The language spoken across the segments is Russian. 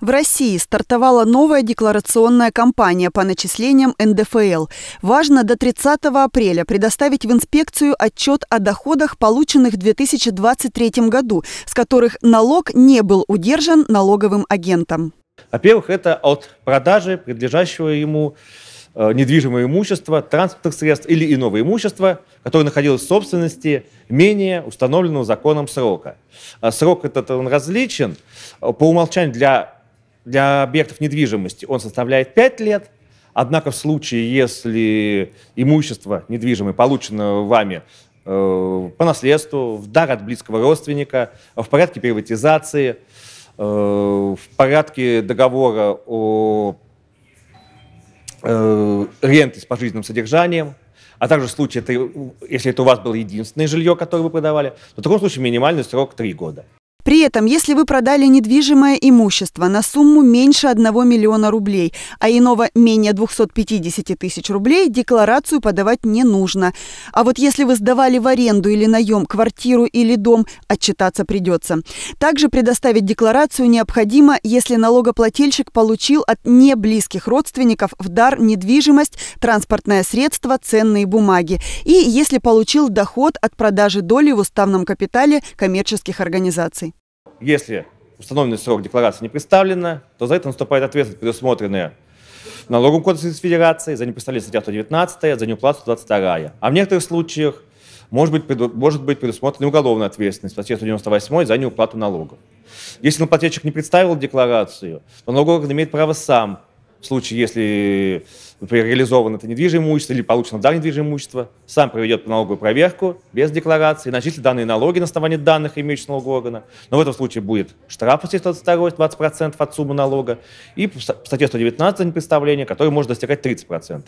В России стартовала новая декларационная кампания по начислениям НДФЛ. Важно до 30 апреля предоставить в инспекцию отчет о доходах, полученных в 2023 году, с которых налог не был удержан налоговым агентом. Во-первых, это от продажи принадлежащего ему э, недвижимое имущество, транспортных средств или иного имущества, которое находилось в собственности менее установленного законом срока. А срок этот он различен. Э, по умолчанию для для объектов недвижимости он составляет 5 лет, однако в случае, если имущество недвижимое получено вами э, по наследству, в дар от близкого родственника, в порядке приватизации, э, в порядке договора о э, ренты с пожизненным содержанием, а также в случае, если это у вас было единственное жилье, которое вы продавали, то в таком случае минимальный срок 3 года. При этом, если вы продали недвижимое имущество на сумму меньше 1 миллиона рублей, а иного менее 250 тысяч рублей, декларацию подавать не нужно. А вот если вы сдавали в аренду или наем квартиру или дом, отчитаться придется. Также предоставить декларацию необходимо, если налогоплательщик получил от неблизких родственников в дар недвижимость, транспортное средство, ценные бумаги. И если получил доход от продажи доли в уставном капитале коммерческих организаций. Если установленный срок декларации не представлена, то за это наступает ответственность, предусмотренная налоговым кодексом Федерации, за непредставление статья 119, за неуплату 122. А в некоторых случаях может быть, преду, может быть предусмотрена уголовная ответственность, по статья 198 за неуплату налогов. Если плательщик не представил декларацию, то налоговый орган имеет право сам в случае, если, например, реализовано это недвижимое имущество или получено дар недвижимое имущество, сам проведет налоговую проверку без декларации, начислит данные налоги на основании данных имеющего налогового органа. Но в этом случае будет штраф после 122 20% от суммы налога и в статье 119 представление, которое может достигать 30%.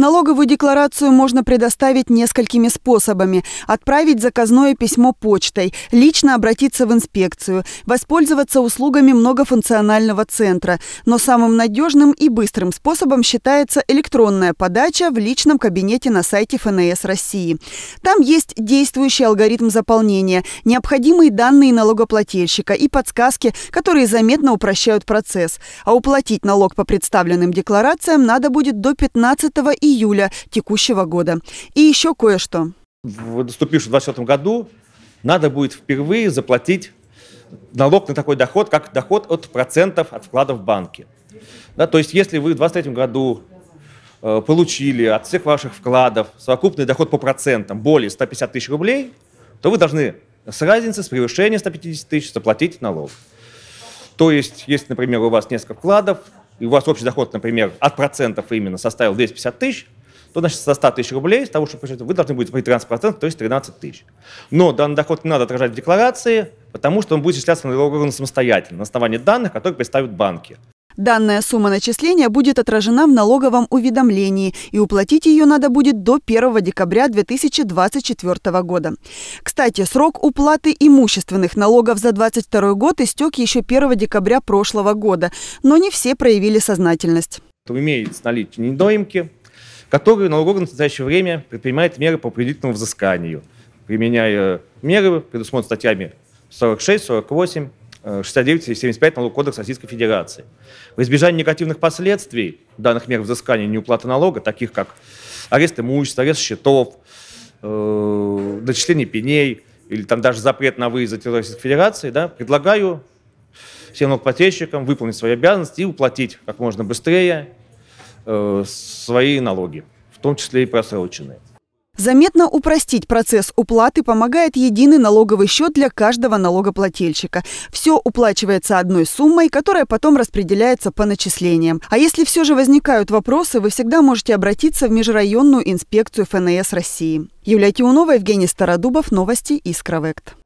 Налоговую декларацию можно предоставить несколькими способами. Отправить заказное письмо почтой, лично обратиться в инспекцию, воспользоваться услугами многофункционального центра. Но самым надежным и быстрым способом считается электронная подача в личном кабинете на сайте ФНС России. Там есть действующий алгоритм заполнения, необходимые данные налогоплательщика и подсказки, которые заметно упрощают процесс. А уплатить налог по представленным декларациям надо будет до 15 июня июля текущего года. И еще кое-что. В наступившем 2024 году надо будет впервые заплатить налог на такой доход, как доход от процентов от вкладов в банки. Да, то есть если вы в 2023 году э, получили от всех ваших вкладов совокупный доход по процентам более 150 тысяч рублей, то вы должны с разницы, с превышения 150 тысяч заплатить налог. То есть, если, например, у вас несколько вкладов, и у вас общий доход, например, от процентов именно составил 250 тысяч, то значит со 100 тысяч рублей, с того, что вы должны будете платить 13%, то есть 13 тысяч. Но данный доход не надо отражать в декларации, потому что он будет исчисляться налоговым самостоятельно на основании данных, которые представят банки. Данная сумма начисления будет отражена в налоговом уведомлении, и уплатить ее надо будет до 1 декабря 2024 года. Кстати, срок уплаты имущественных налогов за 2022 год истек еще 1 декабря прошлого года, но не все проявили сознательность. Имеется наличие недоимки, которые налогоорган в настоящее время предпринимает меры по принудительному взысканию, применяя меры, предусмотренные статьями 46, 48, 69 э, и 75 Налогового кодекса Российской Федерации. В избежание негативных последствий данных мер взыскания неуплаты налога, таких как арест имущества, арест счетов, э, начисление пеней или там даже запрет на выезд за территорию Российской Федерации, да, предлагаю всем налогоплательщикам выполнить свои обязанности и уплатить как можно быстрее э, свои налоги, в том числе и просроченные. Заметно упростить процесс уплаты помогает единый налоговый счет для каждого налогоплательщика. Все уплачивается одной суммой, которая потом распределяется по начислениям. А если все же возникают вопросы, вы всегда можете обратиться в Межрайонную инспекцию ФНС России. Юлия Тиунова, Евгений Стародубов, Новости Искровект.